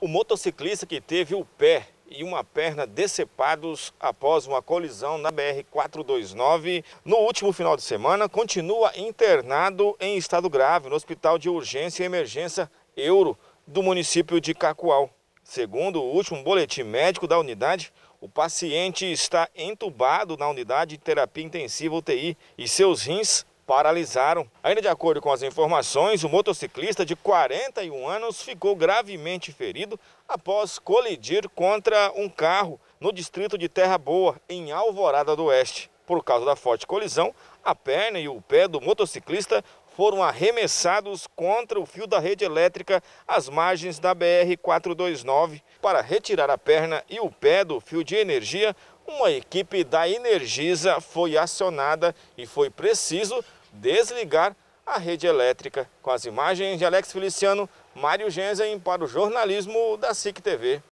O motociclista que teve o pé e uma perna decepados após uma colisão na BR-429 no último final de semana continua internado em estado grave no Hospital de Urgência e Emergência Euro do município de Cacoal. Segundo o último boletim médico da unidade, o paciente está entubado na unidade de terapia intensiva UTI e seus rins paralisaram. Ainda de acordo com as informações, o motociclista de 41 anos ficou gravemente ferido após colidir contra um carro no distrito de Terra Boa, em Alvorada do Oeste. Por causa da forte colisão, a perna e o pé do motociclista foram arremessados contra o fio da rede elétrica às margens da BR-429. Para retirar a perna e o pé do fio de energia, uma equipe da Energisa foi acionada e foi preciso desligar a rede elétrica. Com as imagens de Alex Feliciano, Mário Genzen para o jornalismo da SIC TV.